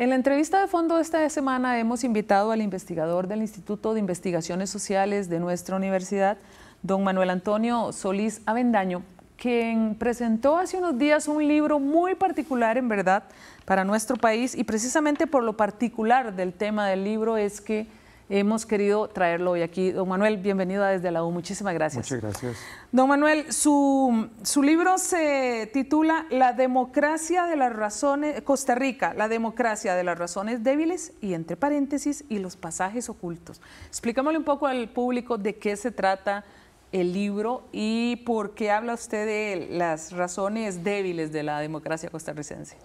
En la entrevista de fondo esta semana hemos invitado al investigador del Instituto de Investigaciones Sociales de nuestra universidad, don Manuel Antonio Solís Avendaño, quien presentó hace unos días un libro muy particular, en verdad, para nuestro país y precisamente por lo particular del tema del libro es que hemos querido traerlo hoy aquí. Don Manuel, bienvenido Desde la U. Muchísimas gracias. Muchas gracias. Don Manuel, su, libro se titula La democracia de las razones, Costa Rica, la democracia de las razones débiles y entre paréntesis y los pasajes ocultos. Explicámosle un poco al público de qué se trata el libro y por qué habla usted de las razones débiles de la democracia costarricense.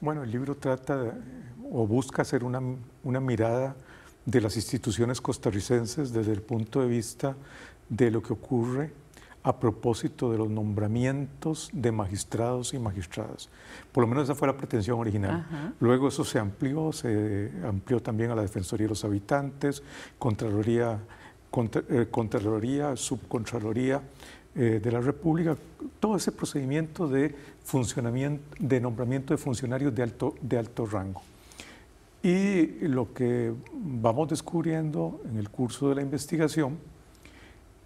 Bueno, el libro trata o busca hacer una, una mirada de las instituciones costarricenses desde el punto de vista de lo que ocurre a propósito de los nombramientos de magistrados y magistradas. Por lo menos esa fue la pretensión original. Luego eso se amplió, se amplió también a la Defensoría de los Habitantes, Contraloría, contra, eh, Subcontraloría eh, de la República, todo ese procedimiento de, funcionamiento, de nombramiento de funcionarios de alto, de alto rango. Y lo que vamos descubriendo en el curso de la investigación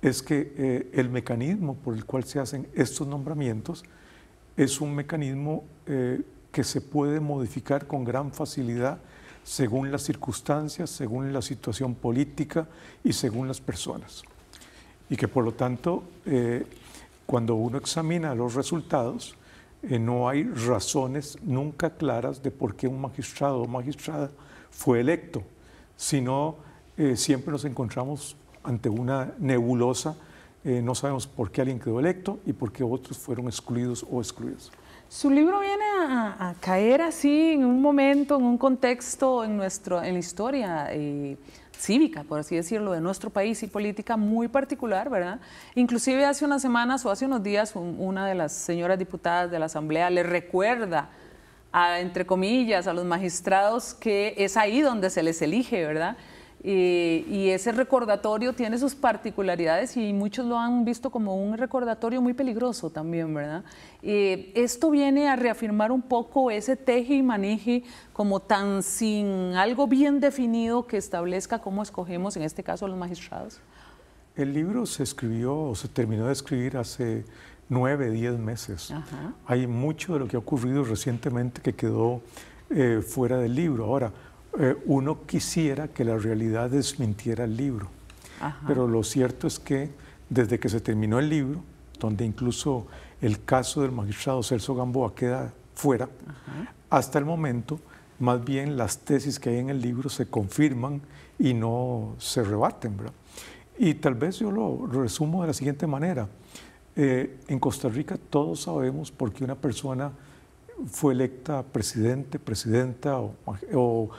es que eh, el mecanismo por el cual se hacen estos nombramientos es un mecanismo eh, que se puede modificar con gran facilidad según las circunstancias, según la situación política y según las personas. Y que por lo tanto, eh, cuando uno examina los resultados, eh, no hay razones nunca claras de por qué un magistrado o magistrada fue electo, sino eh, siempre nos encontramos ante una nebulosa, eh, no sabemos por qué alguien quedó electo y por qué otros fueron excluidos o excluidos Su libro viene a, caer así en un momento, en un contexto en, nuestro, en la historia cívica, por así decirlo, de nuestro país y política muy particular, ¿verdad? Inclusive hace unas semanas o hace unos días una de las señoras diputadas de la Asamblea le recuerda, a, entre comillas, a los magistrados que es ahí donde se les elige, ¿verdad? Eh, y ese recordatorio tiene sus particularidades y muchos lo han visto como un recordatorio muy peligroso también, ¿verdad? Eh, esto viene a reafirmar un poco ese teje y maneje como tan sin algo bien definido que establezca cómo escogemos, en este caso, a los magistrados. El libro se escribió o se terminó de escribir hace nueve, diez meses. Hay mucho de lo que ha ocurrido recientemente que quedó eh, fuera del libro. Ahora, eh, uno quisiera que la realidad desmintiera el libro. Pero lo cierto es que desde que se terminó el libro, donde incluso el caso del magistrado Celso Gamboa queda fuera, hasta el momento, más bien las tesis que hay en el libro se confirman y no se rebaten. ¿verdad? Y tal vez yo lo resumo de la siguiente manera. Eh, en Costa Rica todos sabemos por qué una persona fue electa presidente, presidenta o,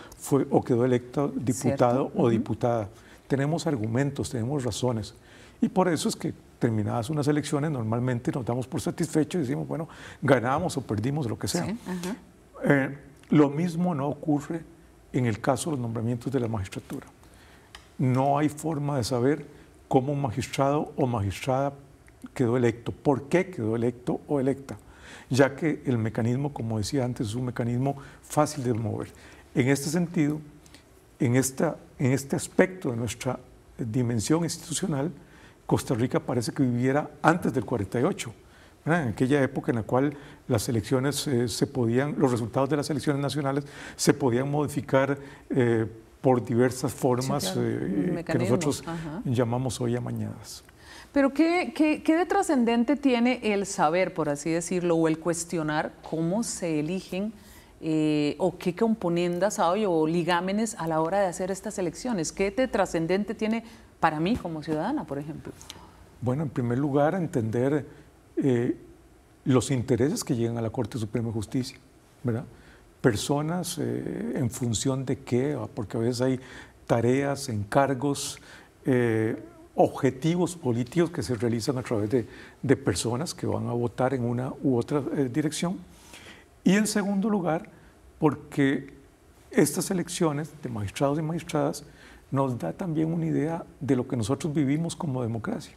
quedó electa diputado o diputada. Tenemos argumentos, tenemos razones. Y por eso es que terminadas unas elecciones normalmente nos damos por satisfechos y decimos, bueno, ganamos o perdimos, lo que sea. Eh, lo mismo no ocurre en el caso de los nombramientos de la magistratura. No hay forma de saber cómo un magistrado o magistrada quedó electo, por qué quedó electo o electa ya que el mecanismo, como decía antes, es un mecanismo fácil de mover. En este sentido, en, este aspecto de nuestra eh, dimensión institucional, Costa Rica parece que viviera antes del 48, en aquella época en la cual las elecciones eh, se podían, los resultados de las elecciones nacionales se podían modificar eh, por diversas formas que nosotros llamamos hoy amañadas. Pero ¿qué, qué, de trascendente tiene el saber, por así decirlo, o el cuestionar cómo se eligen eh, o qué componendas hay o ligámenes a la hora de hacer estas elecciones? ¿Qué de trascendente tiene para mí como ciudadana, por ejemplo? Bueno, en primer lugar, entender eh, los intereses que llegan a la Corte Suprema de Justicia, ¿verdad? Personas eh, en función de qué, porque a veces hay tareas, encargos, objetivos políticos que se realizan a través de, de personas que van a votar en una u otra eh, dirección. Y en segundo lugar, porque estas elecciones de magistrados y magistradas nos da también una idea de lo que nosotros vivimos como democracia.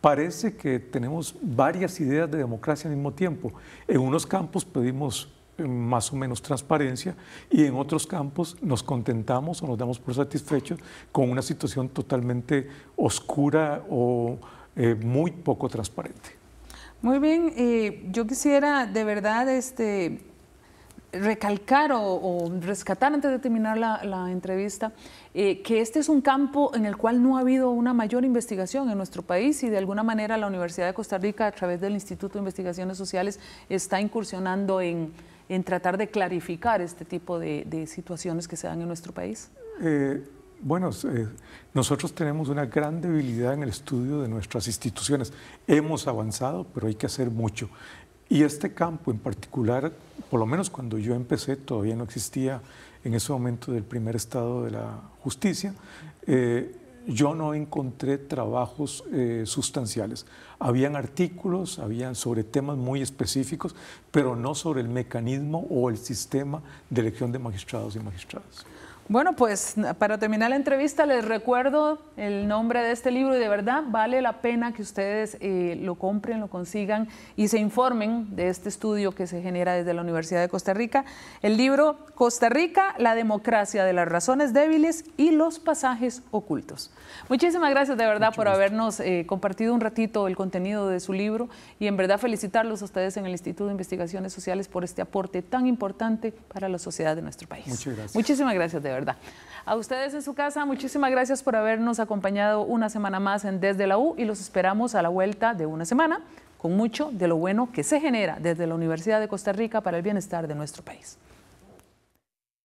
Parece que tenemos varias ideas de democracia al mismo tiempo. En unos campos pedimos más o menos transparencia y en otros campos nos contentamos o nos damos por satisfechos con una situación totalmente oscura o eh, muy poco transparente. Muy bien, eh, yo quisiera de verdad este, recalcar o, rescatar antes de terminar la, entrevista eh, que este es un campo en el cual no ha habido una mayor investigación en nuestro país y de alguna manera la Universidad de Costa Rica a través del Instituto de Investigaciones Sociales está incursionando en en tratar de clarificar este tipo de, situaciones que se dan en nuestro país? Eh, bueno, eh, nosotros tenemos una gran debilidad en el estudio de nuestras instituciones. Hemos avanzado, pero hay que hacer mucho. Y este campo en particular, por lo menos cuando yo empecé, todavía no existía en ese momento del primer estado de la justicia. Eh, yo no encontré trabajos eh, sustanciales. Habían artículos, habían sobre temas muy específicos, pero no sobre el mecanismo o el sistema de elección de magistrados y magistradas. Bueno, pues para terminar la entrevista les recuerdo el nombre de este libro y de verdad vale la pena que ustedes eh, lo compren, lo consigan y se informen de este estudio que se genera desde la Universidad de Costa Rica. El libro Costa Rica, la democracia de las razones débiles y los pasajes ocultos. Muchísimas gracias de verdad por habernos eh, compartido un ratito el contenido de su libro y en verdad felicitarlos a ustedes en el Instituto de Investigaciones Sociales por este aporte tan importante para la sociedad de nuestro país. gracias. Muchísimas gracias de verdad. A ustedes en su casa, muchísimas gracias por habernos acompañado una semana más en Desde la U y los esperamos a la vuelta de una semana con mucho de lo bueno que se genera desde la Universidad de Costa Rica para el bienestar de nuestro país.